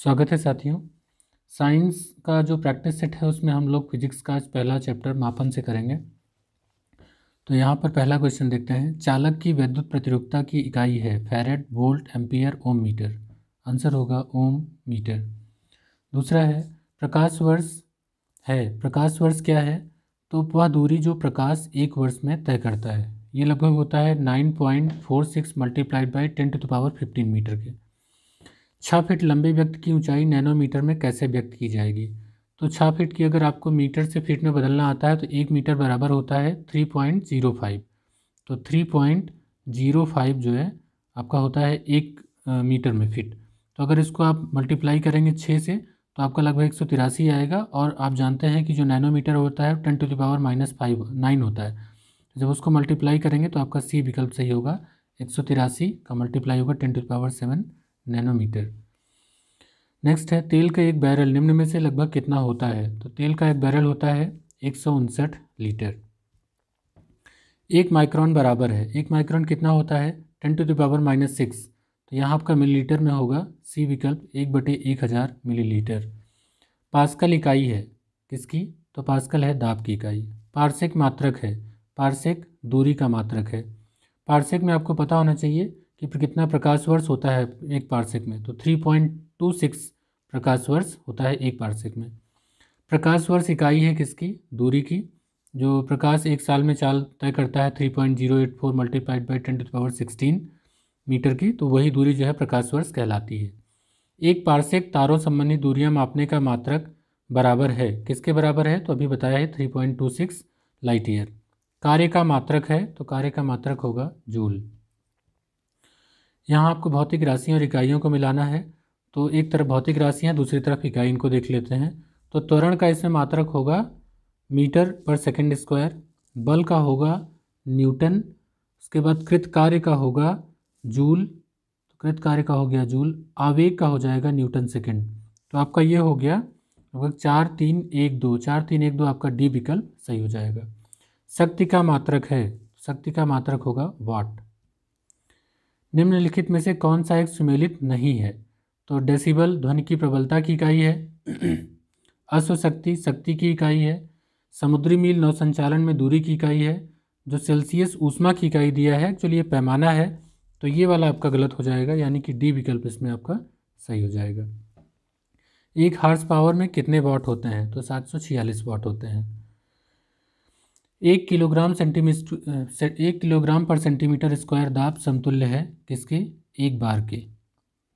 स्वागत है साथियों साइंस का जो प्रैक्टिस सेट है उसमें हम लोग फिजिक्स का आज पहला चैप्टर मापन से करेंगे तो यहाँ पर पहला क्वेश्चन देखते हैं चालक की वैद्युत प्रतिरूपता की इकाई है farad volt ampere ohm metre answer होगा ओम मीटर दूसरा है प्रकाश वर्ष है प्रकाश वर्ष क्या है तो वह दूरी जो प्रकाश एक वर्ष में तय करता है ये लगभग होता है nine point four six multiplied by ten to the power fifteen metre के छः फीट लंबे व्यक्ति की ऊंचाई नैनोमीटर में कैसे व्यक्त की जाएगी तो छः फीट की अगर आपको मीटर से फीट में बदलना आता है तो एक मीटर बराबर होता है थ्री पॉइंट ज़ीरो फाइव तो थ्री पॉइंट ज़ीरो फाइव जो है आपका होता है एक मीटर में फिट तो अगर इसको आप मल्टीप्लाई करेंगे छः से तो आपका लगभग एक सौ तिरासी आएगा और आप जानते हैं कि जो नैनोमीटर होता है ten to the power minus five nine होता है जब उसको मल्टीप्लाई करेंगे तो आपका सी विकल्प सही होगा एक सौ तिरासी का मल्टीप्लाई होगा ten to the power seven nanometre next है तेल का एक बैरल निम्न में से लगभग कितना होता है तो तेल का एक बैरल होता है एक लीटर एक माइक्रोन बराबर है एक माइक्रोन कितना होता है ten to the power minus six तो यहाँ आपका मिलीलीटर में होगा सी विकल्प एक बटे एक हज़ार मिलीलीटर पास्कल इकाई है किसकी तो पास्कल है दाब की इकाई पार्सिक मात्रक है पार्सिक दूरी का मात्रक है पार्सिक में आपको पता होना चाहिए कि कितना प्रकाश वर्ष होता है एक पार्षिक में तो थ्री पॉइंट टू सिक्स प्रकाश वर्ष होता है एक पार्सिक में प्रकाश वर्ष इकाई है किसकी दूरी की जो प्रकाश एक साल में चाल तय करता है three point zero eight four multiplied by ten to power sixteen metre की तो वही दूरी जो है प्रकाश वर्ष कहलाती है एक पार्षिक तारों संबंधी दूरियां मापने का मात्रक बराबर है किसके बराबर है तो अभी बताया है three point two six light year कार्य का मात्रक है तो कार्य का मात्रक होगा जूल यहाँ आपको भौतिक राशियों और इकाइयों को मिलाना है तो एक तरफ भौतिक राशियाँ दूसरी तरफ इकाई इनको देख लेते हैं तो त्वरण का इसमें मात्रक होगा मीटर पर सेकेंड स्क्वायर बल का होगा न्यूटन उसके बाद कृत कार्य का होगा जूल तो कृत कार्य का हो गया जूल आवेग का हो जाएगा न्यूटन सेकेंड तो आपका ये हो गया लगभग चार तीन एक दो चार तीन एक दो आपका डी विकल्प सही हो जाएगा शक्ति का मात्रक है शक्ति का मात्रक होगा वाट निम्नलिखित में से कौन सा एक सुमेलित नहीं है तो डेसिबल ध्वनि की प्रबलता की इकाई है अश्व शक्ति शक्ति की इकाई है समुद्री मील नौसंचालन में दूरी की इकाई है जो सेल्सियस ऊष्मा की इकाई दिया है एक्चुअली ये पैमाना है तो ये वाला आपका गलत हो जाएगा यानी कि डी विकल्प इसमें आपका सही हो जाएगा एक हार्स पावर में कितने वॉट होते हैं तो सात सौ छियालीस वॉट होते हैं एक किलोग्राम सेंटीमीटर एक किलोग्राम पर सेंटीमीटर स्क्वायर दाब समतुल्य है किसके एक बार के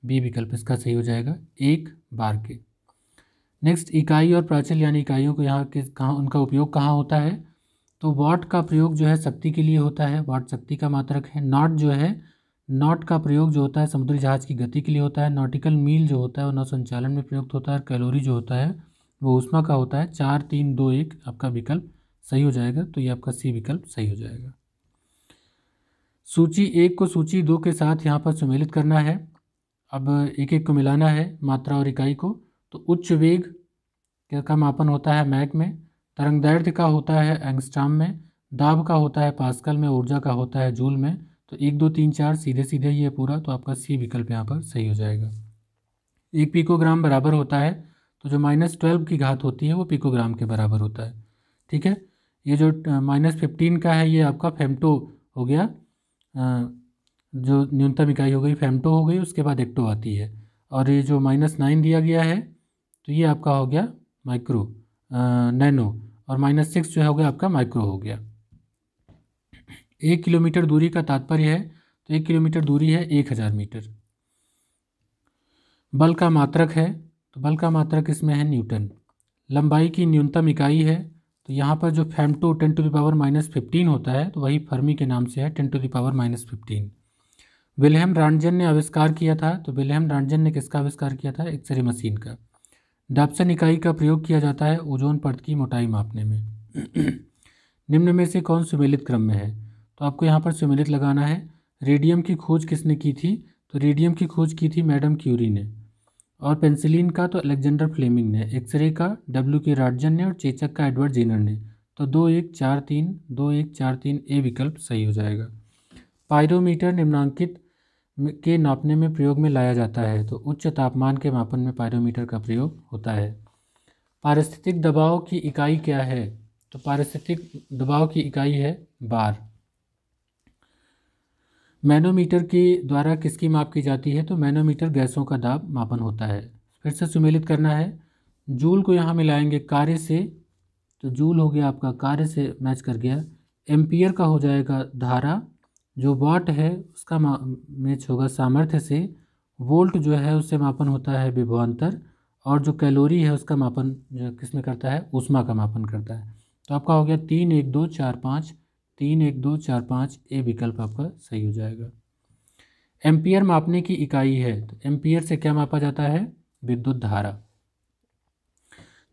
बी विकल्प इसका सही हो जाएगा एक बार के नेक्स्ट इकाई और प्राचल यानी इकाइयों को यहाँ किस कहाँ उनका उपयोग कहाँ होता है तो वाट का प्रयोग जो है शक्ति के लिए होता है वाट शक्ति का मात्रक है नॉट जो है नॉट का प्रयोग जो होता है समुद्री जहाज की गति के लिए होता है नॉटिकल मील जो होता है वो नौ संचालन में प्रयुक्त होता है कैलोरी जो होता है वो उष्मा का होता है चार तीन दो एक आपका विकल्प सही हो जाएगा तो ये आपका सी विकल्प सही हो जाएगा सूची एक को सूची दो के साथ यहाँ पर सुमेलित करना है अब एक एक को मिलाना है मात्रा और इकाई को तो उच्च वेग का मापन होता है मैक में तरंग दैर्ध्य का होता है एंगस्टाम में दाब का होता है पास्कल में ऊर्जा का होता है जूल में तो एक दो तीन चार सीधे सीधे ये पूरा तो आपका सी विकल्प यहाँ पर सही हो जाएगा एक पिकोग्राम बराबर होता है तो जो माइनस ट्वेल्व की घात होती है वो पिकोग्राम के बराबर होता है ठीक है ये जो माइनस फिफ्टीन का है ये आपका फेमटो हो गया जो न्यूनतम इकाई हो गई फेमटो हो गई उसके बाद एक्टो आती है और ये जो माइनस नाइन दिया गया है तो ये आपका हो गया माइक्रो नैनो और माइनस सिक्स जो है हो गया आपका माइक्रो हो गया एक किलोमीटर दूरी का तात्पर्य है तो एक किलोमीटर दूरी है एक हज़ार मीटर बल का मात्रक है तो बल का मात्रक इसमें है न्यूटन लंबाई की न्यूनतम इकाई है तो यहाँ पर जो two ten to the power minus fifteen होता है तो वही फर्मी के नाम से है ten to the power minus fifteen Wilhelm Roentgen ने आविष्कार किया था तो विलहम रानजन ने किसका आविष्कार किया था एक्सरे मशीन का डापसन इकाई का प्रयोग किया जाता है ओजोन परत की मोटाई मापने में निम्न में से कौन सुमेलित क्रम में है तो आपको यहाँ पर सुमेलित लगाना है रेडियम की खोज किसने की थी तो रेडियम की खोज की थी मैडम क्यूरी ने और पेंसिलिन का तो अलेक्जेंडर फ्लेमिंग ने एक्सरे का डब्ल्यू के राजन ने और चेचक का एडवर्ड जीनर ने तो दो एक चार तीन दो एक चार तीन ए विकल्प सही हो जाएगा पायरोमीटर निम्नांकित के नापने में प्रयोग में लाया जाता है तो उच्च तापमान के मापन में पायरोमीटर का प्रयोग होता है पारिस्थितिक दबाव की इकाई क्या है तो पारिस्थितिक दबाव की इकाई है बार मैनोमीटर के द्वारा किसकी माप की जाती है तो मैनोमीटर गैसों का दाब मापन होता है फिर से सुमेलित करना है जूल को यहाँ मिलाएंगे कार्य से तो जूल हो गया आपका कार्य से मैच कर गया एम्पियर का हो जाएगा धारा जो वाट है उसका मैच होगा सामर्थ्य से वोल्ट जो है उससे मापन होता है विभवान्तर और जो कैलोरी है उसका मापन किस में करता है उष्मा का मापन करता है तो आपका हो गया तीन एक दो चार पाँच तीन एक दो चार पाँच ए विकल्प आपका सही हो जाएगा एम्पियर मापने की इकाई है तो एम्पियर से क्या मापा जाता है विद्युत धारा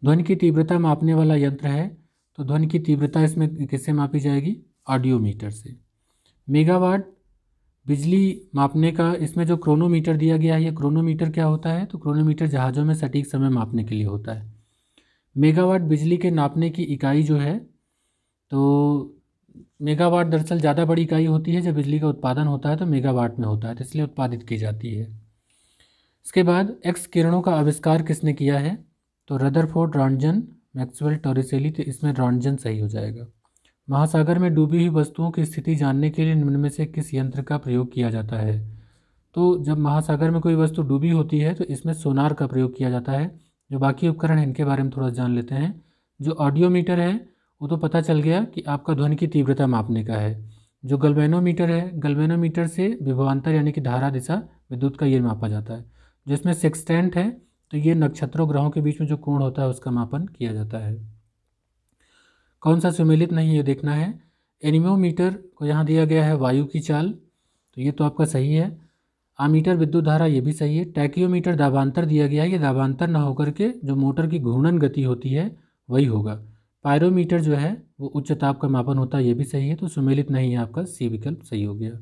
ध्वनि की तीव्रता मापने वाला यंत्र है तो ध्वनि की तीव्रता इसमें किससे मापी जाएगी ऑडियोमीटर से मेगावाट बिजली मापने का इसमें जो क्रोनोमीटर दिया गया है ये क्रोनोमीटर क्या होता है तो क्रोनोमीटर जहाज़ों में सटीक समय मापने के लिए होता है मेगावाट बिजली के नापने की इकाई जो है तो मेगावाट दरअसल ज़्यादा बड़ी इकाई होती है जब बिजली का उत्पादन होता है तो मेगावाट में होता है तो इसलिए उत्पादित की जाती है इसके बाद एक्स किरणों का आविष्कार किसने किया है तो रदरफोर्ड रॉन्जन मैक्सवेल टोरिसेली तो इसमें रॉन्जन सही हो जाएगा महासागर में डूबी हुई वस्तुओं की स्थिति जानने के लिए निम्न में से किस यंत्र का प्रयोग किया जाता है तो जब महासागर में कोई वस्तु डूबी होती है तो इसमें सोनार का प्रयोग किया जाता है जो बाकी उपकरण हैं इनके बारे में थोड़ा जान लेते हैं जो ऑडियोमीटर है वो तो पता चल गया कि आपका ध्वनि की तीव्रता मापने का है जो गल्वेनोमीटर है गल्वेनोमीटर से विभवान्तर यानी कि धारा दिशा विद्युत का ये मापा जाता है जिसमें सेक्सटेंट है तो ये नक्षत्रों ग्रहों के बीच में जो कोण होता है उसका मापन किया जाता है कौन सा सुमेलित नहीं ये देखना है एनिमोमीटर को यहाँ दिया गया है वायु की चाल तो ये तो आपका सही है आमीटर विद्युत धारा ये भी सही है टैक्योमीटर दाबांतर दिया गया है ये दाबांतर ना होकर के जो मोटर की घूर्णन गति होती है वही होगा पायरोमीटर जो है वो उच्च ताप का मापन होता है ये भी सही है तो सुमेलित नहीं है आपका सी विकल्प सही हो गया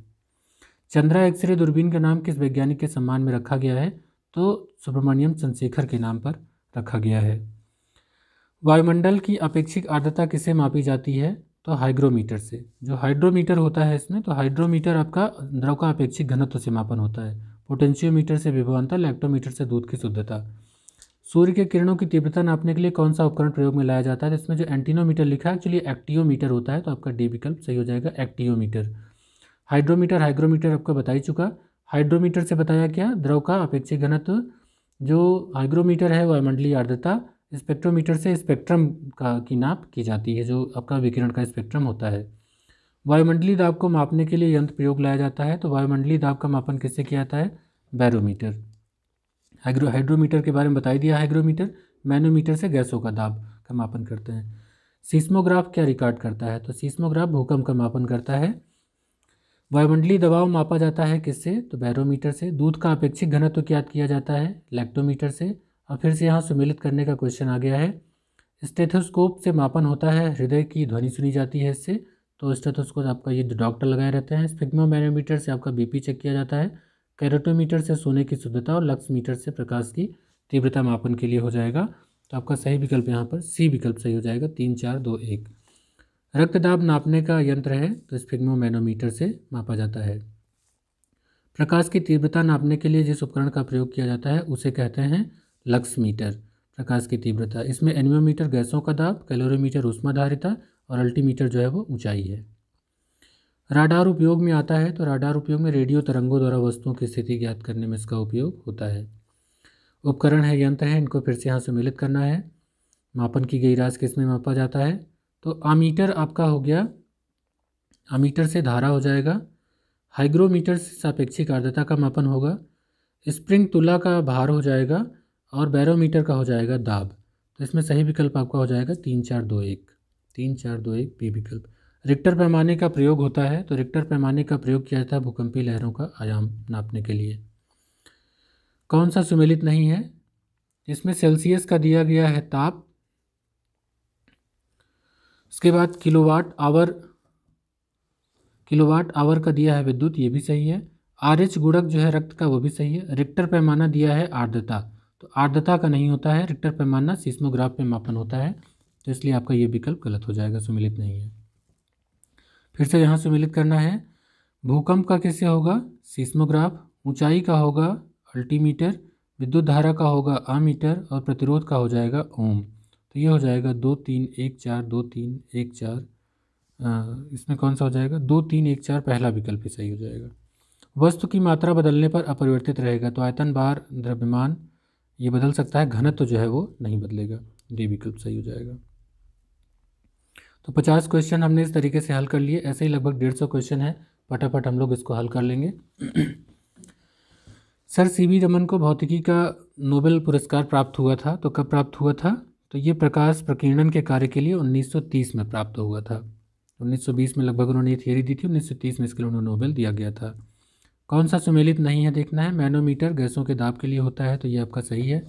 चंद्रा एक्सरे दूरबीन का नाम किस वैज्ञानिक के सम्मान में रखा गया है तो सुब्रमण्यम चंद्रशेखर के नाम पर रखा गया है वायुमंडल की अपेक्षिक आर्द्रता किसे मापी जाती है तो हाइग्रोमीटर से जो हाइड्रोमीटर होता है इसमें तो हाइड्रोमीटर आपका द्रव का अपेक्षिक घनत्व से मापन होता है पोटेंशियोमीटर से विभवानता लैक्टोमीटर से दूध की शुद्धता सूर्य के किरणों की तीव्रता नापने के लिए कौन सा उपकरण प्रयोग में लाया जाता है तो इसमें जो एंटीनोमीटर लिखा है एक्चुअली एक्टियोमीटर होता है तो आपका डी विकल्प सही हो जाएगा एक्टिवीटर हाइड्रोमीटर हाइग्रोमीटर आपका बता ही चुका हाइड्रोमीटर से बताया क्या द्रव का अपेक्षित घनत्व जो हाइग्रोमीटर है वायुमंडलीय आर्द्रता स्पेक्ट्रोमीटर से स्पेक्ट्रम का की नाप की जाती है जो आपका विकिरण का स्पेक्ट्रम होता है वायुमंडलीय दाब को मापने के लिए यंत्र प्रयोग लाया जाता है तो वायुमंडलीय दाब का मापन किससे किया जाता है बैरोमीटर हाइग्रो हाइड्रोमीटर के बारे में बताई दिया हाइग्रोमीटर मैनोमीटर से गैसों का दाब का मापन करते हैं सीस्मोग्राफ क्या रिकॉर्ड करता है तो सीस्मोग्राफ भूकंप का मापन करता है वायुमंडलीय दबाव मापा जाता है किससे तो बैरोमीटर से दूध का अपेक्षित घनत्व क्या ज्ञात किया जाता है लैक्टोमीटर से और फिर से यहाँ सुमिलित करने का क्वेश्चन आ गया है स्टेथोस्कोप से मापन होता है हृदय की ध्वनि सुनी जाती है इससे तो स्टेथोस्कोप आपका ये डॉक्टर लगाए रहते हैं मैनोमीटर से आपका बीपी चेक किया जाता है कैरेटोमीटर से सोने की शुद्धता और लक्स मीटर से प्रकाश की तीव्रता मापन के लिए हो जाएगा तो आपका सही विकल्प यहाँ पर सी विकल्प सही हो जाएगा तीन चार दो एक रक्तदाब नापने का यंत्र है तो स्फिग्मोमैनोमीटर से मापा जाता है प्रकाश की तीव्रता नापने के लिए जिस उपकरण का प्रयोग किया जाता है उसे कहते हैं लक्स मीटर प्रकाश की तीव्रता इसमें एनिमोमीटर गैसों का दाब कैलोरीमीटर उष्माधारिता और अल्टीमीटर जो है वो ऊंचाई है राडार उपयोग में आता है तो राडार उपयोग में रेडियो तरंगों द्वारा वस्तुओं की स्थिति ज्ञात करने में इसका उपयोग होता है उपकरण है यंत्र है इनको फिर से यहाँ सम्मिलित करना है मापन की गई राशि किस में मापा जाता है तो आमीटर आपका हो गया आमीटर से धारा हो जाएगा हाइग्रोमीटर से सापेक्षिक आर्द्रता का मापन होगा स्प्रिंग तुला का भार हो जाएगा और बैरोमीटर का हो जाएगा दाब तो इसमें सही विकल्प आपका हो जाएगा तीन चार दो एक तीन चार दो एक बी विकल्प रिक्टर पैमाने का प्रयोग होता है तो रिक्टर पैमाने का प्रयोग किया जाता है भूकंपीय लहरों का आयाम नापने के लिए कौन सा सुमेलित नहीं है इसमें सेल्सियस का दिया गया है ताप उसके बाद किलोवाट आवर किलोवाट आवर का दिया है विद्युत ये भी सही है आर एच गुड़क जो है रक्त का वो भी सही है रिक्टर पैमाना दिया है आर्द्रता तो आर्द्रता का नहीं होता है रिक्टर पैमाना सीस्मोग्राफ में मापन होता है तो इसलिए आपका ये विकल्प गलत हो जाएगा सुमिलित नहीं है फिर से यहाँ सम्मिलित करना है भूकंप का कैसे होगा सीस्मोग्राफ ऊंचाई का होगा अल्टीमीटर विद्युत धारा का होगा मीटर और प्रतिरोध का हो जाएगा ओम तो ये हो जाएगा दो तीन एक चार दो तीन एक चार आ, इसमें कौन सा हो जाएगा दो तीन एक चार पहला विकल्प ही सही हो जाएगा वस्तु की मात्रा बदलने पर अपरिवर्तित रहेगा तो आयतन बार द्रव्यमान ये बदल सकता है घनत्व तो जो है वो नहीं बदलेगा डी तो विकल्प सही हो जाएगा तो पचास क्वेश्चन हमने इस तरीके से हल कर लिए ऐसे ही लगभग डेढ़ सौ क्वेश्चन है फटाफट हम लोग इसको हल कर लेंगे सर सी वी रमन को भौतिकी का नोबेल पुरस्कार प्राप्त हुआ था तो कब प्राप्त हुआ था तो ये प्रकाश प्रकीर्णन के कार्य के लिए 1930 में प्राप्त हुआ था 1920 में लगभग उन्होंने ये थियरी दी थी 1930 में इसके लिए उन्हें नोबेल दिया गया था कौन सा सुमेलित नहीं है देखना है मैनोमीटर गैसों के दाब के लिए होता है तो ये आपका सही है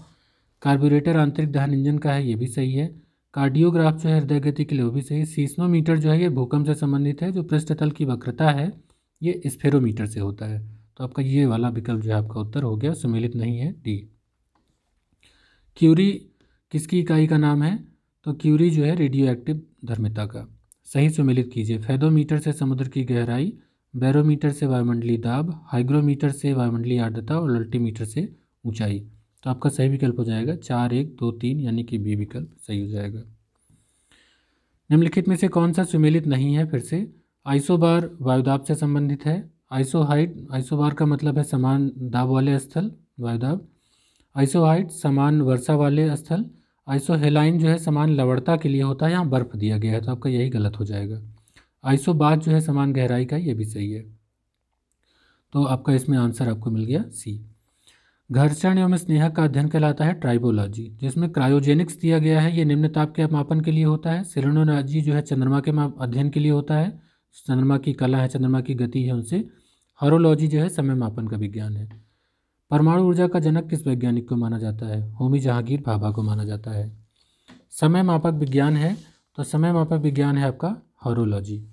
कार्बोरेटर आंतरिक दहन इंजन का है ये भी सही है कार्डियोग्राफ जो है हृदय गति के लिए वो भी सही सीस्मोमीटर जो है ये भूकंप से संबंधित है जो पृष्ठतल की वक्रता है ये स्फेरोमीटर से होता है तो आपका ये वाला विकल्प जो है आपका उत्तर हो गया सुमिलित नहीं है डी क्यूरी किसकी इकाई का नाम है तो क्यूरी जो है रेडियो एक्टिव धर्मिता का सही सुमिलित कीजिए फैदोमीटर से समुद्र की गहराई बैरोमीटर से वायुमंडलीय दाब हाइग्रोमीटर से वायुमंडलीय आर्द्रता और अल्टीमीटर से ऊंचाई तो आपका सही विकल्प हो जाएगा चार एक दो तीन यानी कि बी विकल्प सही हो जाएगा निम्नलिखित में से कौन सा सुमेलित नहीं है फिर से आइसोबार वायुदाब से संबंधित है आइसो हाइट आइसोबार का मतलब है समान दाब वाले स्थल वायुदाब आइसो हाइट समान वर्षा वाले स्थल आइसो हेलाइन जो है समान लवड़ता के लिए होता है यहाँ बर्फ़ दिया गया है तो आपका यही गलत हो जाएगा आइसो बात जो है समान गहराई का ये भी सही है तो आपका इसमें आंसर आपको मिल गया सी घर्षण एवं स्नेहक का अध्ययन कहलाता है ट्राइबोलॉजी जिसमें क्रायोजेनिक्स दिया गया है ये निम्न ताप के मापन के लिए होता है सिरेनोलॉजी जो है चंद्रमा के माप अध्ययन के लिए होता है चंद्रमा की कला है चंद्रमा की गति है उनसे हरोलॉजी जो है समय मापन का विज्ञान है परमाणु ऊर्जा का जनक किस वैज्ञानिक को माना जाता है होमी जहांगीर भाभा को माना जाता है समय मापक विज्ञान है तो समय मापक विज्ञान है आपका हरोलॉजी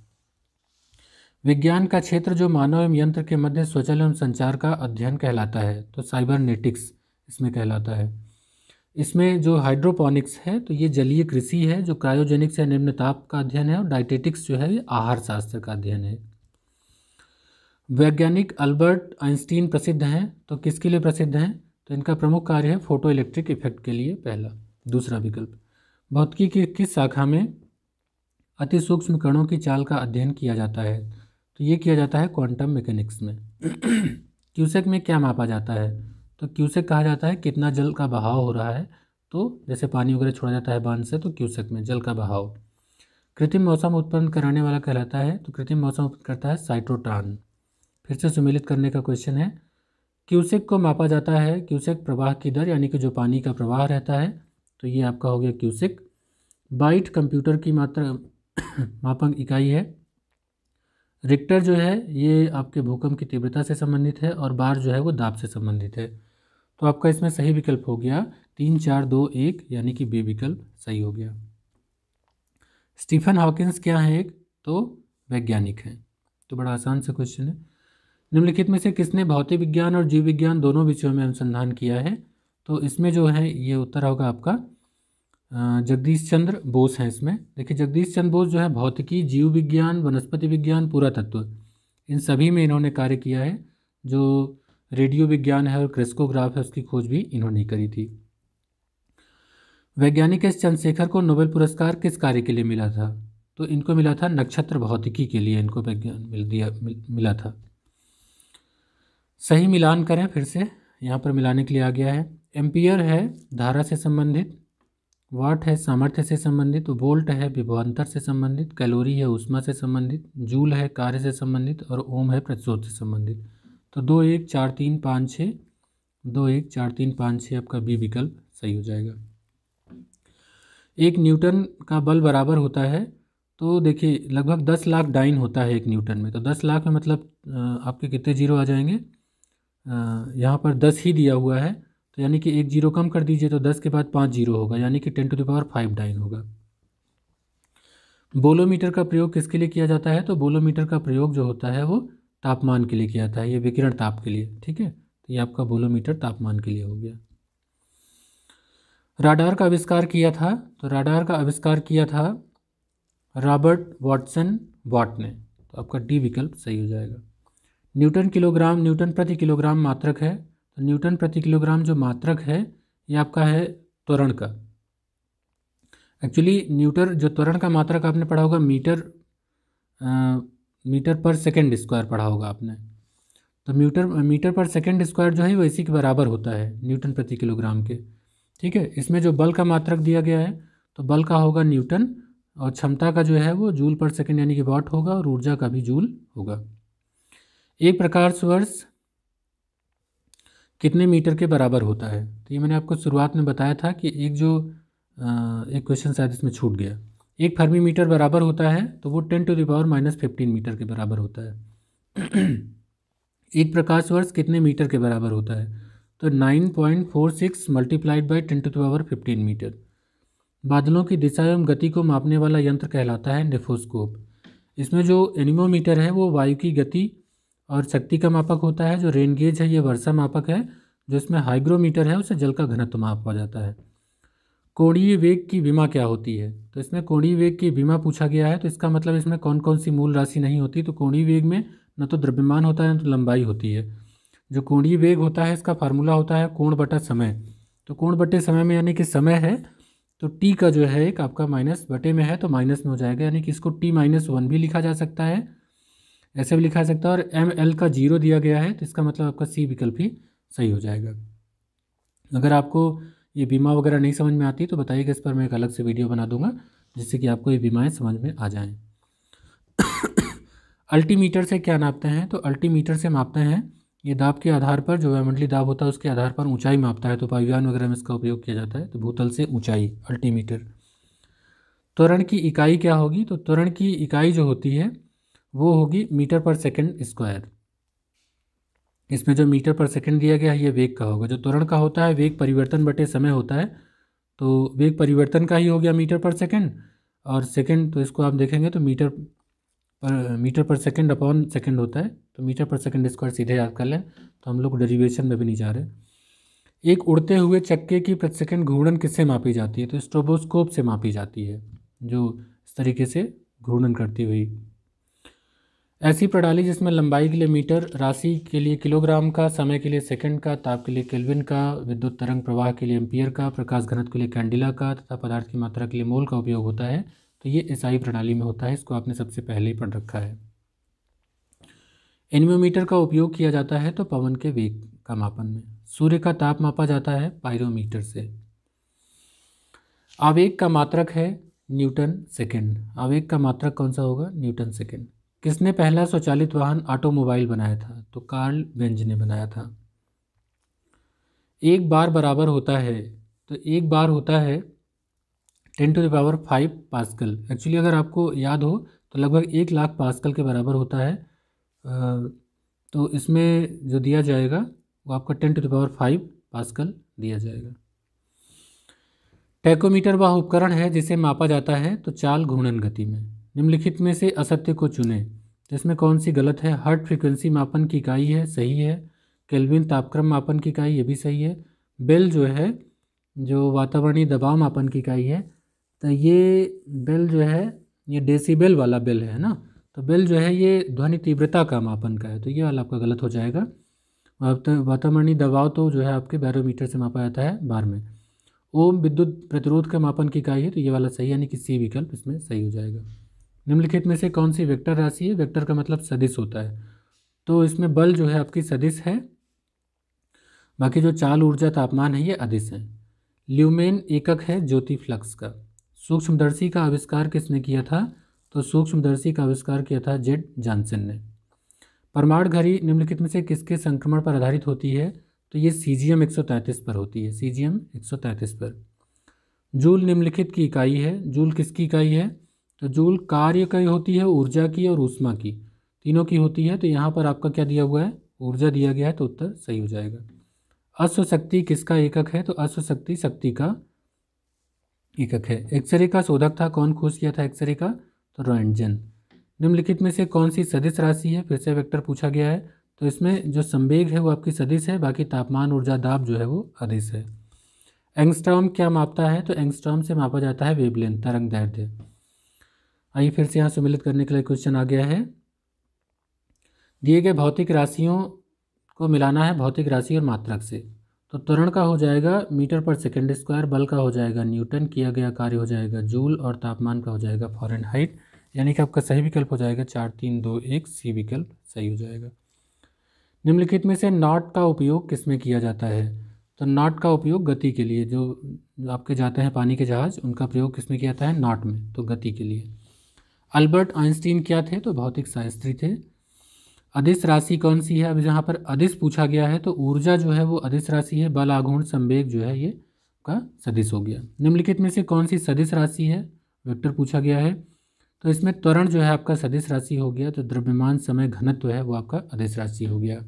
विज्ञान का क्षेत्र जो मानव एवं यंत्र के मध्य स्वचल एवं संचार का अध्ययन कहलाता है तो साइबरनेटिक्स इसमें कहलाता है इसमें जो हाइड्रोपोनिक्स है तो ये जलीय कृषि है जो क्रायोजेनिक्स या निम्न ताप का अध्ययन है और डाइटेटिक्स जो है ये आहार शास्त्र का अध्ययन है वैज्ञानिक अल्बर्ट आइंस्टीन प्रसिद्ध हैं तो किसके लिए प्रसिद्ध हैं तो इनका प्रमुख कार्य है फोटो इलेक्ट्रिक इफेक्ट के लिए पहला दूसरा विकल्प भौतिकी की किस शाखा में अति सूक्ष्म कणों की चाल का अध्ययन किया जाता है तो ये किया जाता है क्वांटम मैकेनिक्स में क्यूसेक में क्या मापा जाता है तो क्यूसेक कहा जाता है कितना जल का बहाव हो रहा है तो जैसे पानी वगैरह छोड़ा जाता है बांध से तो क्यूसेक में जल का बहाव कृत्रिम मौसम उत्पन्न कराने वाला कहलाता है तो कृत्रिम मौसम उत्पन्न करता है साइट्रोटान फिर से सुमिलित करने का क्वेश्चन है क्यूसेक को मापा जाता है क्यूसेक प्रवाह की दर यानी कि जो पानी का प्रवाह रहता है तो ये आपका हो गया क्यूसेक बाइट कंप्यूटर की मात्रा मापन इकाई है रिक्टर जो है ये आपके भूकंप की तीव्रता से संबंधित है और बार जो है वो दाब से संबंधित है तो आपका इसमें सही विकल्प हो गया तीन चार दो एक यानी कि बी विकल्प सही हो गया स्टीफन हॉकिंस क्या है एक तो वैज्ञानिक हैं तो बड़ा आसान सा क्वेश्चन है निम्नलिखित में से किसने भौतिक विज्ञान और जीव विज्ञान दोनों विषयों में अनुसंधान किया है तो इसमें जो है ये उत्तर होगा आपका जगदीश चंद्र बोस हैं इसमें देखिए जगदीश चंद्र बोस जो है भौतिकी जीव विज्ञान वनस्पति विज्ञान पुरातत्व इन सभी में इन्होंने कार्य किया है जो रेडियो विज्ञान है और क्रिस्कोग्राफ है उसकी खोज भी इन्होंने करी थी वैज्ञानिक एस चंद्रशेखर को नोबेल पुरस्कार किस कार्य के लिए मिला था तो इनको मिला था नक्षत्र भौतिकी के लिए इनको मिल दिया मिल, मिला था सही मिलान करें फिर से यहाँ पर मिलाने के लिए आ गया है एम्पियर है धारा से संबंधित वाट है सामर्थ्य से संबंधित वोल्ट है विभवांतर से संबंधित कैलोरी है उष्मा से संबंधित जूल है कार्य से संबंधित और ओम है प्रतिशोध से संबंधित तो दो एक चार तीन पाँच छः दो एक चार तीन पाँच छः आपका बी विकल्प सही हो जाएगा एक न्यूटन का बल बराबर होता है तो देखिए लगभग दस लाख डाइन होता है एक न्यूटन में तो दस लाख में मतलब आपके कितने जीरो आ जाएंगे यहाँ पर दस ही दिया हुआ है तो यानी कि एक जीरो कम कर दीजिए तो दस के बाद पाँच जीरो होगा यानी कि ten to the power five dyne होगा बोलोमीटर का प्रयोग किसके लिए किया जाता है तो बोलोमीटर का प्रयोग जो होता है वो तापमान के लिए किया जाता है ये विकिरण ताप के लिए ठीक है तो ये आपका बोलोमीटर तापमान के लिए हो गया राडार का आविष्कार किया था तो राडार का आविष्कार किया था रॉबर्ट वॉटसन वॉट ने तो आपका डी विकल्प सही हो जाएगा न्यूटन किलोग्राम न्यूटन प्रति किलोग्राम मात्रक है तो न्यूटन प्रति किलोग्राम जो मात्रक है ये आपका है त्वरण का एक्चुअली न्यूटर जो त्वरण का मात्रक आपने पढ़ा होगा मीटर आ, मीटर पर सेकेंड स्क्वायर पढ़ा होगा आपने तो मीटर मीटर पर सेकेंड स्क्वायर जो है वो इसी के बराबर होता है न्यूटन प्रति किलोग्राम के ठीक है इसमें जो बल का मात्रक दिया गया है तो बल का होगा न्यूटन और क्षमता का जो है वो जूल पर सेकेंड यानी कि वाट होगा और ऊर्जा का भी जूल होगा एक प्रकाश वर्ष कितने मीटर के बराबर होता है तो ये मैंने आपको शुरुआत में बताया था कि एक जो एक क्वेश्चन शायद इसमें छूट गया एक फर्मी मीटर बराबर होता है तो वो ten to the power minus fifteen metre के बराबर होता है एक प्रकाश वर्ष कितने मीटर के बराबर होता है तो nine point four six multiplied by ten to the power fifteen metre बादलों की दिशा एवं गति को मापने वाला यंत्र कहलाता है नेफोस्कोप इसमें जो एनिमोमीटर है वो वायु की गति और शक्ति का मापक होता है जो रेन गेज है ये वर्षा मापक है जो इसमें हाइग्रोमीटर है उसे जल का घनत्व मापा जाता है कोणीय वेग की बीमा क्या होती है तो इसमें कोणीय वेग की बीमा पूछा गया है तो इसका मतलब इसमें कौन कौन सी मूल राशि नहीं होती तो कोणीय वेग में न तो द्रव्यमान होता है न तो लंबाई होती है जो कोणीय वेग होता है इसका फार्मूला होता है कोण बटा समय तो कोण बटे समय में यानी कि समय है तो टी का जो है एक आपका माइनस बटे में है तो माइनस में हो जाएगा यानी कि इसको टी माइनस वन भी लिखा जा सकता है ऐसे भी लिखा सकता है और एम एल का जीरो दिया गया है तो इसका मतलब आपका सी विकल्प ही सही हो जाएगा अगर आपको ये बीमा वगैरह नहीं समझ में आती तो बताइएगा इस पर मैं एक अलग से वीडियो बना दूंगा जिससे कि आपको ये बीमाएँ समझ में आ जाएँ अल्टीमीटर से क्या नापते हैं तो अल्टीमीटर से मापते हैं ये दाब के आधार पर जो वायुमंडली दाब होता है उसके आधार पर ऊंचाई मापता है तो वायुयान वगैरह में इसका उपयोग किया जाता है तो भूतल से ऊंचाई अल्टीमीटर त्वरण की इकाई क्या होगी तो त्वरण की इकाई जो होती है वो होगी मीटर पर सेकंड स्क्वायर इसमें जो मीटर पर सेकंड दिया गया है ये वेग का होगा जो त्वरण का होता है वेग परिवर्तन बटे समय होता है तो वेग परिवर्तन का ही हो गया मीटर पर सेकंड और सेकंड तो इसको आप देखेंगे तो मीटर पर मीटर पर सेकंड अपॉन सेकंड होता है तो मीटर पर सेकंड स्क्वायर सीधे याद कर लें तो हम लोग डेरिवेशन में भी नहीं जा रहे एक उड़ते हुए चक्के की प्रति सेकेंड घूर्णन किससे मापी जाती है तो स्ट्रोबोस्कोप से मापी जाती है जो इस तरीके से घूर्णन करती हुई ऐसी प्रणाली जिसमें लंबाई के लिए मीटर राशि के लिए किलोग्राम का समय के लिए सेकंड का ताप के लिए केल्विन का विद्युत तरंग प्रवाह के लिए एम्पियर का प्रकाश घनत्व के लिए कैंडिला का तथा पदार्थ की मात्रा के लिए मोल का उपयोग होता है तो ये ईसाई प्रणाली में होता है इसको आपने सबसे पहले ही पढ़ रखा है एनिमोमीटर का उपयोग किया जाता है तो पवन के वेग का मापन में सूर्य का ताप मापा जाता है पायरोमीटर से आवेग का मात्रक है न्यूटन सेकेंड आवेग का मात्रक कौन सा होगा न्यूटन सेकेंड किसने पहला स्वचालित वाहन ऑटोमोबाइल बनाया था तो कार्ल बेंज ने बनाया था एक बार बराबर होता है तो एक बार होता है ten to the power five pascal actually अगर आपको याद हो तो लगभग एक लाख पास्कल के बराबर होता है तो इसमें जो दिया जाएगा वो आपका ten to the power five pascal दिया जाएगा टैकोमीटर वह उपकरण है जिसे मापा जाता है तो चाल घूर्णन गति में निम्नलिखित में से असत्य को चुनें इसमें कौन सी गलत है हर्ट फ्रीक्वेंसी मापन की इकाई है सही है केल्विन तापक्रम मापन की इकाई ये भी सही है बेल जो है जो वातावरणीय दबाव मापन की इकाई है तो ये बेल जो है ये डेसीबेल वाला बेल है ना तो बेल जो है ये ध्वनि तीव्रता का मापन का है तो ये वाला आपका गलत हो जाएगा तो वातावरणीय दबाव तो जो है आपके बैरोमीटर से मापा जाता है बार में ओम विद्युत प्रतिरोध का मापन की इकाई है तो ये वाला सही यानी कि सी विकल्प इसमें सही हो जाएगा निम्नलिखित में से कौन सी वेक्टर राशि है वेक्टर का मतलब सदिश होता है तो इसमें बल जो है आपकी सदिश है बाकी जो चाल ऊर्जा तापमान है ये अधिस है ल्यूमेन एकक है ज्योति फ्लक्स का सूक्ष्मदर्शी का आविष्कार किसने किया था तो सूक्ष्मदर्शी का आविष्कार किया था जेड जॉनसन ने परमाण घड़ी निम्नलिखित में से किसके संक्रमण पर आधारित होती है तो ये सी जी एम एक सौ तैंतीस पर होती है सी जी एम एक सौ तैंतीस पर जूल निम्नलिखित की इकाई है जूल किसकी इकाई है तो जूल कार्य कई होती है ऊर्जा की और ऊष्मा की तीनों की होती है तो यहाँ पर आपका क्या दिया हुआ है ऊर्जा दिया गया है तो उत्तर सही हो जाएगा अश्व शक्ति किसका एकक है तो अश्व शक्ति शक्ति का एकक है एक्सरे का शोधक था कौन खोज किया था एक्सरे का तो रॉन्टजन निम्नलिखित में से कौन सी सदिश राशि है फिर से वेक्टर पूछा गया है तो इसमें जो संवेग है वो आपकी सदिश है बाकी तापमान ऊर्जा दाब जो है वो अधिस है एंगस्ट्रॉम क्या मापता है तो एंगस्ट्रॉम से मापा जाता है वेबलेन तरंग दैर्ध्य आइए फिर से यहाँ सम्मिलित करने के लिए क्वेश्चन आ गया है दिए गए भौतिक राशियों को मिलाना है भौतिक राशि और मात्रक से तो त्वरण का हो जाएगा मीटर पर सेकेंड स्क्वायर बल का हो जाएगा न्यूटन किया गया कार्य हो जाएगा जूल और तापमान का हो जाएगा फॉरन हाइट यानी कि आपका सही विकल्प हो जाएगा चार तीन दो एक सी विकल्प सही हो जाएगा निम्नलिखित में से नॉट का उपयोग किस में किया जाता है तो नॉट का उपयोग गति के लिए जो आपके जाते हैं पानी के जहाज़ उनका प्रयोग किस में किया जाता है नॉट में तो गति के लिए अल्बर्ट आइंस्टीन क्या थे तो भौतिक शास्त्री थे अधिस राशि कौन सी है अब जहाँ पर अधिस पूछा गया है तो ऊर्जा जो है वो अधिस राशि है बल आघूर्ण संवेग जो है ये का सदिश हो गया निम्नलिखित में से कौन सी सदिश राशि है वेक्टर पूछा गया है तो इसमें त्वरण जो है आपका सदिश राशि हो गया तो द्रव्यमान समय घनत्व है वो आपका अधिस राशि हो गया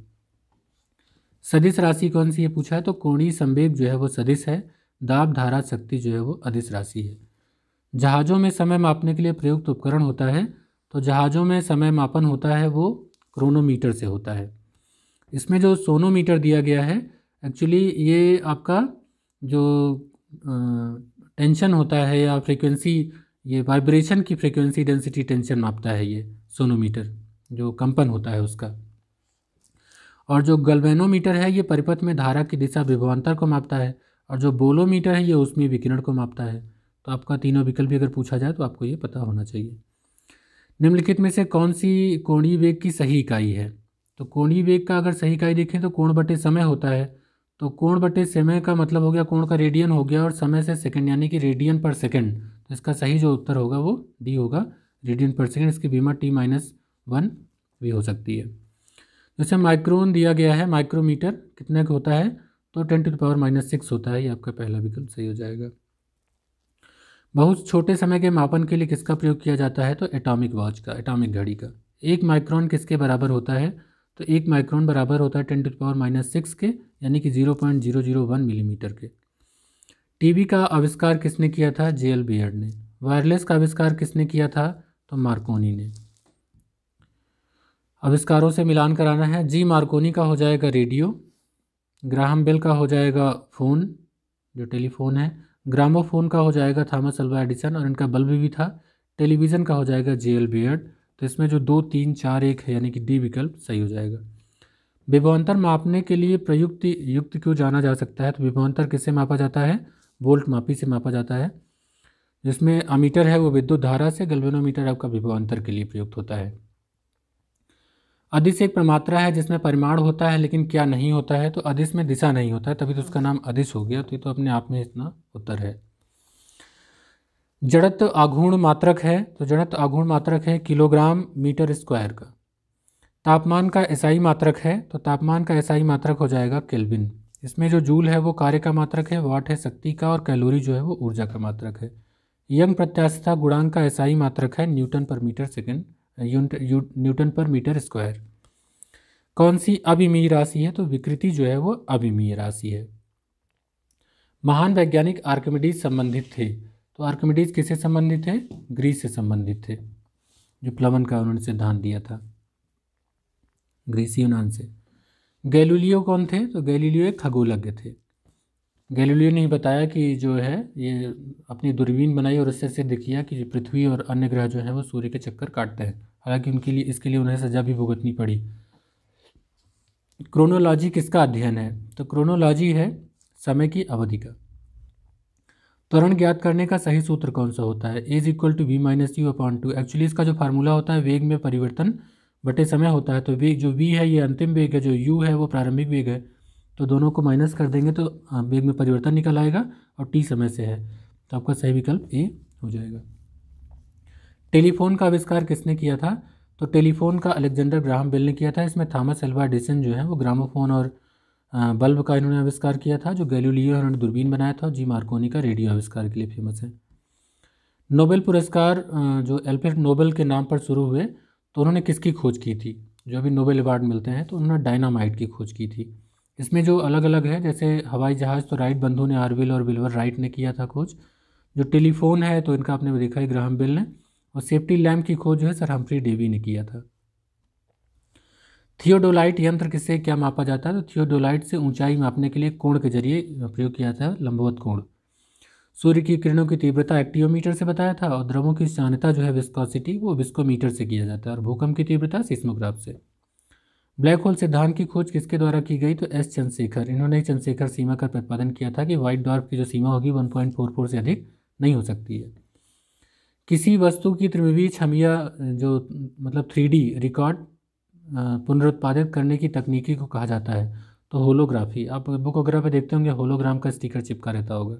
सदिश राशि कौन सी है पूछा है तो कोणीय संवेग जो है वो सदिश है दाब धारा शक्ति जो है वो अधिस राशि है जहाज़ों में समय मापने के लिए प्रयुक्त उपकरण होता है तो जहाज़ों में समय मापन होता है वो क्रोनोमीटर से होता है इसमें जो सोनोमीटर दिया गया है एक्चुअली ये आपका जो टेंशन होता है या फ्रीक्वेंसी ये वाइब्रेशन की फ्रीक्वेंसी डेंसिटी टेंशन मापता है ये सोनोमीटर जो कंपन होता है उसका और जो गलवेनोमीटर है ये परिपथ में धारा की दिशा विभवान्तर को मापता है और जो बोलोमीटर है ये उसमें विकिरण को मापता है तो आपका तीनों विकल्प भी अगर पूछा जाए तो आपको ये पता होना चाहिए निम्नलिखित में से कौन सी कोणीय वेग की सही इकाई है तो कोणीय वेग का अगर सही इकाई देखें तो कोण बटे समय होता है तो कोण बटे समय का मतलब हो गया कोण का रेडियन हो गया और समय से सेकंड यानी कि रेडियन पर सेकंड तो इसका सही जो उत्तर होगा वो डी होगा रेडियन पर सेकंड इसकी बीमा टी माइनस वन भी हो सकती है जैसे माइक्रोन दिया गया है माइक्रोमीटर कितने का होता है तो ten to the power minus six होता है ये आपका पहला विकल्प सही हो जाएगा बहुत छोटे समय के मापन के लिए किसका प्रयोग किया जाता है तो एटॉमिक वॉच का एटॉमिक घड़ी का एक माइक्रोन किसके बराबर होता है तो एक माइक्रोन बराबर होता है ten to power minus six के यानी कि zero point zero zero one millimetre के टीवी का आविष्कार किसने किया था जे एल बियर्ड ने वायरलेस का आविष्कार किसने किया था तो मार्कोनी ने आविष्कारों से मिलान कराना है जी मार्कोनी का हो जाएगा रेडियो ग्राहम बेल का हो जाएगा फ़ोन जो टेलीफोन है ग्रामोफोन का हो जाएगा थॉमस अल्वा एडिसन और इनका बल्ब भी था टेलीविज़न का हो जाएगा जे एल बियर्ड तो इसमें जो दो तीन चार एक है यानी कि डी विकल्प सही हो जाएगा विभवान्तर मापने के लिए प्रयुक्त युक्त क्यों जाना जा सकता है तो विभवान्तर किससे मापा जाता है वोल्ट मापी से मापा जाता है जिसमें अमीटर है वो विद्युत धारा से गल्वेनोमीटर आपका विभवान्तर के लिए प्रयुक्त होता है अधिस एक प्रमात्रा है जिसमें परिमाण होता है लेकिन क्या नहीं होता है तो अधिस में दिशा नहीं होता है तभी तो उसका नाम अधिस हो गया तो ये तो अपने आप में इतना उत्तर है जड़त आघूर्ण मात्रक है तो जड़त आघूर्ण मात्रक है किलोग्राम मीटर स्क्वायर का तापमान का एसआई मात्रक है तो तापमान का एसआई मात्रक हो जाएगा केल्विन इसमें जो जूल है वो कार्य का मात्रक है वाट है शक्ति का और कैलोरी जो है वो ऊर्जा का मात्रक है यंग प्रत्याशिता गुणांक का एसआई मात्रक है न्यूटन पर मीटर सेकेंड न्यूटन पर मीटर स्क्वायर कौन सी अभिमीय राशि है तो विकृति जो है वो अभिमीय राशि है महान वैज्ञानिक आर्कमिडीज संबंधित थे तो आर्कमिडीज किससे संबंधित थे ग्रीस से संबंधित थे जो प्लवन का उन्होंने सिद्धांत दिया था ग्रीसी यूनान से गैलीलियो कौन थे तो गैलीलियो एक खगोलज्ञ थे गैलीलियो ने बताया कि जो है ये अपनी दूरबीन बनाई और उससे दिखिया कि पृथ्वी और अन्य ग्रह जो है वो सूर्य के चक्कर काटते हैं हालांकि उनके लिए इसके लिए उन्हें सजा भी भुगतनी पड़ी क्रोनोलॉजी किसका अध्ययन है तो क्रोनोलॉजी है समय की अवधि का त्वरण ज्ञात करने का सही सूत्र कौन सा होता है is equal to V minus U upon two actually इसका जो फार्मूला होता है वेग में परिवर्तन बटे समय होता है तो वेग जो वी है ये अंतिम वेग है जो यू है वो प्रारंभिक वेग है तो दोनों को माइनस कर देंगे तो हाँ, वेग में परिवर्तन निकल आएगा और टी समय से है तो आपका सही विकल्प ए हो जाएगा टेलीफोन का आविष्कार किसने किया था तो टेलीफोन का अलेक्जेंडर ग्राहम बेल ने किया था इसमें थॉमस एल्वा एडिसन जो है वो ग्रामोफोन और बल्ब का इन्होंने आविष्कार किया था जो गैलीलियो इन्होंने दूरबीन बनाया था जी मार्कोनी का रेडियो आविष्कार के लिए फेमस है नोबेल पुरस्कार जो एल्फ्रेड नोबेल के नाम पर शुरू हुए तो उन्होंने किसकी खोज की थी जो अभी नोबेल अवार्ड मिलते हैं तो उन्होंने डायनामाइट की खोज की थी इसमें जो अलग अलग है जैसे हवाई जहाज़ तो राइट बंधु ने आरविल और बिल्वर राइट ने किया था खोज जो टेलीफोन है तो इनका आपने देखा है ग्राहम बिल ने और सेफ्टी लैम्प की खोज जो है सर हम्फ्री डेवी ने किया था थियोडोलाइट यंत्र किससे क्या मापा जाता है तो थियोडोलाइट से ऊंचाई मापने के लिए कोण के जरिए प्रयोग किया था लंबवत कोण सूर्य की किरणों की तीव्रता एक्टियोमीटर से बताया था और द्रवों की शानता जो है विस्कोसिटी वो विस्कोमीटर से किया जाता है और भूकंप की तीव्रता सिस्मोग्राफ से ब्लैक होल सिद्धांत की खोज किसके द्वारा की गई तो एस चंद्रशेखर इन्होंने चंद्रशेखर सीमा का प्रतिपादन किया था कि व्हाइट डॉर्फ की जो सीमा होगी 1.44 से अधिक नहीं हो सकती है किसी वस्तु की त्रिविवी छमिया जो मतलब थ्री रिकॉर्ड पुनरुत्पादित करने की तकनीकी को कहा जाता है तो होलोग्राफी आप बुक वगैरह देखते होंगे होलोग्राम का स्टिकर चिपका रहता होगा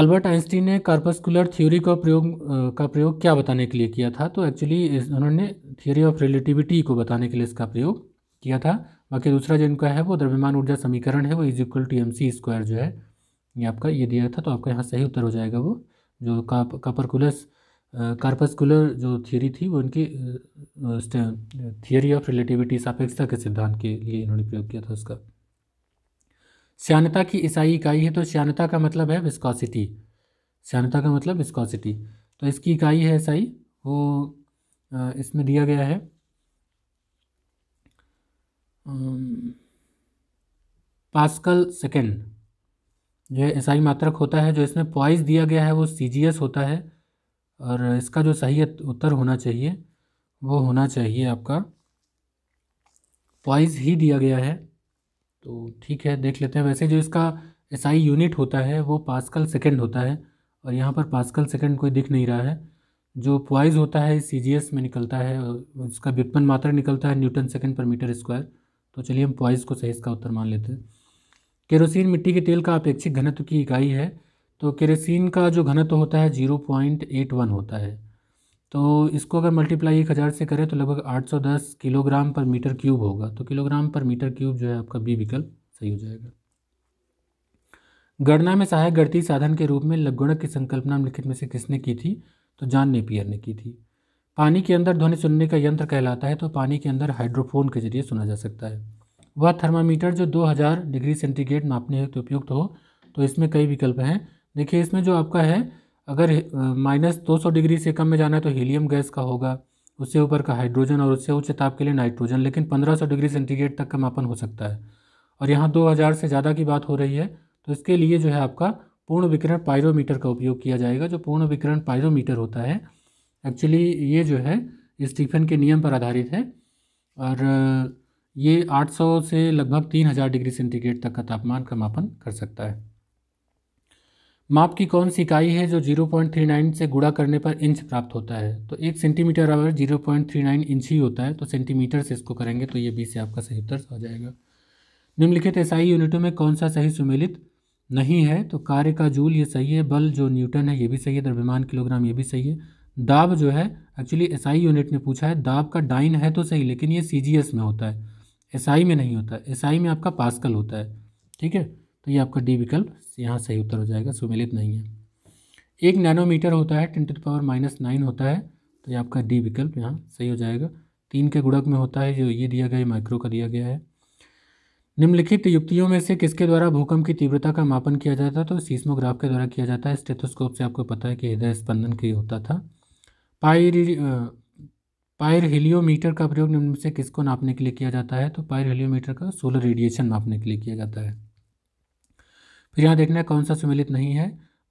अल्बर्ट आइंस्टीन ने कार्पस्कुलर थ्योरी का प्रयोग का प्रयोग क्या बताने के लिए किया था तो एक्चुअली उन्होंने थ्योरी ऑफ रिलेटिविटी को बताने के लिए इसका प्रयोग किया था बाकी दूसरा जो इनका है वो द्रव्यमान ऊर्जा समीकरण है वो is equal to M C square जो है ये आपका ये दिया था तो आपका यहाँ सही उत्तर हो जाएगा वो जो काप कापरकुलस कार्पस्कुलर जो थियोरी थी वो इनकी थियोरी ऑफ रिलेटिविटी सापेक्षता के सिद्धांत के लिए इन्होंने प्रयोग किया था उसका श्यानता की ईसाई इकाई है तो श्यानता का मतलब है विस्कॉसिटी श्यानता का मतलब विस्कॉसिटी तो इसकी इकाई है ईसाई वो इसमें दिया गया है पास्कल सेकेंड जो है ईसाई मात्रक होता है जो इसमें पॉइस दिया गया है वो सी होता है और इसका जो सही उत्तर होना चाहिए वो होना चाहिए आपका पॉइस ही दिया गया है तो ठीक है देख लेते हैं वैसे जो इसका एसआई यूनिट होता है वो पास्कल सेकेंड होता है और यहाँ पर पास्कल सेकेंड कोई दिख नहीं रहा है जो पॉइज़ होता है सीजीएस में निकलता है उसका व्युत्पन्न मात्रा निकलता है न्यूटन सेकेंड पर मीटर स्क्वायर तो चलिए हम पॉइज़ को सही इसका उत्तर मान लेते हैं केरोसिन मिट्टी के तेल का अपेक्षित घनत्व की इकाई है तो केरोसिन का जो घनत्व होता है जीरो पॉइंट एट वन होता है तो इसको अगर मल्टीप्लाई एक हज़ार से करें तो लगभग 810 किलोग्राम पर मीटर क्यूब होगा तो किलोग्राम पर मीटर क्यूब जो है आपका बी विकल्प सही हो जाएगा गणना में सहायक गणितीय साधन के रूप में लघुगणक की संकल्पना लिखित में से किसने की थी तो ने नेपियर ने की थी पानी के अंदर ध्वनि सुनने का यंत्र कहलाता है तो पानी के अंदर हाइड्रोफोन के जरिए सुना जा सकता है वह थर्मामीटर जो 2000 डिग्री सेंटीग्रेड मापने हेतु तो उपयुक्त हो तो इसमें कई विकल्प हैं देखिए इसमें जो आपका है अगर माइनस दो सौ डिग्री से कम में जाना है तो हीलियम गैस का होगा उससे ऊपर का हाइड्रोजन और उससे उच्च ताप के लिए नाइट्रोजन लेकिन 1500 डिग्री सेंटीग्रेड तक का मापन हो सकता है और यहाँ 2000 से ज़्यादा की बात हो रही है तो इसके लिए जो है आपका पूर्ण विकिरण पायरोमीटर का उपयोग किया जाएगा जो पूर्ण विकिरण पायरोमीटर होता है एक्चुअली ये जो है स्टीफन के नियम पर आधारित है और ये सौ से लगभग हज़ार डिग्री सेंटीग्रेड तक का तापमान का मापन कर सकता है माप की कौन सी इकाई है जो 0.39 से गुड़ा करने पर इंच प्राप्त होता है तो एक सेंटीमीटर आवर 0.39 इंच ही होता है तो सेंटीमीटर से इसको करेंगे तो ये बी से आपका सही उत्तर आ जाएगा निम्नलिखित एसआई यूनिटों में कौन सा सही सुमेलित नहीं है तो कार्य का जूल ये सही है बल जो न्यूटन है ये भी सही है द्रव्यमान किलोग्राम ये भी सही है दाब जो है एक्चुअली एस यूनिट ने पूछा है दाब का डाइन है तो सही लेकिन ये सी में होता है एस में नहीं होता एस में आपका पासकल होता है ठीक है तो ये आपका डी विकल्प यहाँ सही उत्तर हो जाएगा सुमिलित नहीं है एक नैनोमीटर होता है ten to power minus nine होता है तो ये आपका डी विकल्प यहाँ सही हो जाएगा तीन के गुणक में होता है जो ये दिया गया है माइक्रो का दिया गया है निम्नलिखित युक्तियों में से किसके द्वारा भूकंप की तीव्रता का मापन किया जाता है तो सीस्मोग्राफ के द्वारा किया जाता है स्टेथोस्कोप से आपको पता है कि हृदय स्पंदन के होता था पायर पायर हिलियोमीटर का प्रयोग निम्न से किसको नापने के लिए किया जाता है तो पायर हिलियोमीटर का सोलर रेडिएशन नापने के लिए किया जाता है फिर तो यहाँ देखना है कौन सा सम्मिलित नहीं है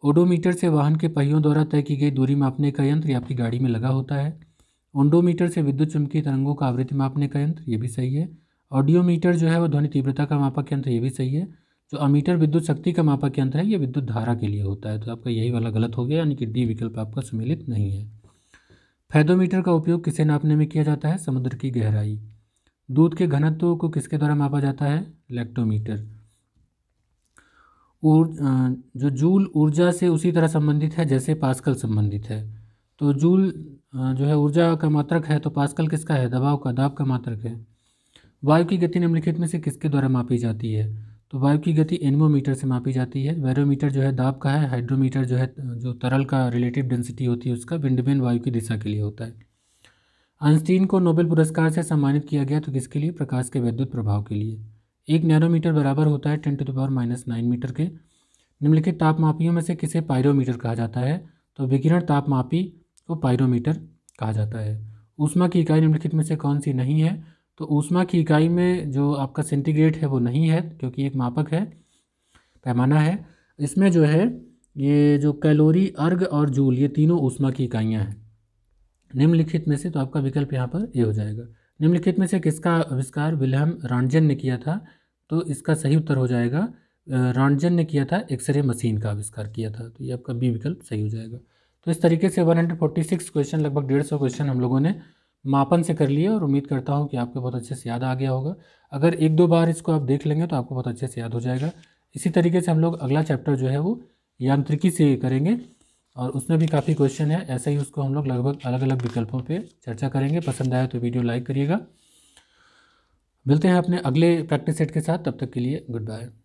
ओडोमीटर से वाहन के पहियों द्वारा तय की गई दूरी मापने का यंत्र आपकी गाड़ी में लगा होता है ओंडोमीटर से विद्युत चुंबकीय तरंगों का आवृत्ति मापने का यंत्र ये भी सही है ऑडियोमीटर जो है वो ध्वनि तीव्रता का मापक यंत्र ये भी सही है जो अमीटर विद्युत शक्ति का मापक यंत्र है ये विद्युत धारा के लिए होता है तो आपका यही वाला गलत हो गया यानी कि डी विकल्प आपका सम्मिलित नहीं है फैदोमीटर का उपयोग किसे नापने में किया जाता है समुद्र की गहराई दूध के घनत्व को किसके द्वारा मापा जाता है लैक्टोमीटर जो जूल ऊर्जा से उसी तरह संबंधित है जैसे पास्कल संबंधित है तो जूल जो है ऊर्जा का मात्रक है तो पास्कल किसका है दबाव का दाब का मात्रक है वायु की गति निम्नलिखित में से किसके द्वारा मापी जाती है तो वायु की गति एनमोमीटर से मापी जाती है वैरोमीटर जो है दाब का है हाइड्रोमीटर जो है जो तरल का रिलेटिव डेंसिटी होती है उसका विंडमेन वायु की दिशा के लिए होता है आइंस्टीन को नोबेल पुरस्कार से सम्मानित किया गया तो किसके लिए प्रकाश के वैद्युत प्रभाव के लिए एक नैनोमीटर बराबर होता है ten to the power minus nine metre के निम्नलिखित तापमापियों में से किसे पायरोमीटर कहा जाता है तो विकिरण तापमापी को पायरोमीटर कहा जाता है ऊष्मा की इकाई निम्नलिखित में से कौन सी नहीं है तो ऊष्मा की इकाई में जो आपका सेंटीग्रेड है वो नहीं है क्योंकि एक मापक है पैमाना है इसमें जो है ये जो कैलोरी अर्ग और जूल ये तीनों ऊष्मा की इकाइयाँ हैं निम्नलिखित में से तो आपका विकल्प यहाँ पर ये यह हो जाएगा निम्नलिखित में से किसका आविष्कार विलहम रॉन्जन ने किया था तो इसका सही उत्तर हो जाएगा रॉन्जन ने किया था एक्सरे मशीन का आविष्कार किया था तो ये आपका बी विकल्प सही हो जाएगा तो इस तरीके से सिक्स क्वेश्चन लगभग डेढ़ सौ क्वेश्चन हम लोगों ने मापन से कर लिए और उम्मीद करता हूँ कि आपको बहुत अच्छे से याद आ गया होगा अगर एक दो बार इसको आप देख लेंगे तो आपको बहुत अच्छे से याद हो जाएगा इसी तरीके से हम लोग अगला चैप्टर जो है वो यांत्रिकी से करेंगे और उसमें भी काफ़ी क्वेश्चन है ऐसे ही उसको हम लोग लगभग अलग अलग विकल्पों पे चर्चा करेंगे पसंद आया तो वीडियो लाइक करिएगा मिलते हैं अपने अगले प्रैक्टिस सेट के साथ तब तक के लिए गुड बाय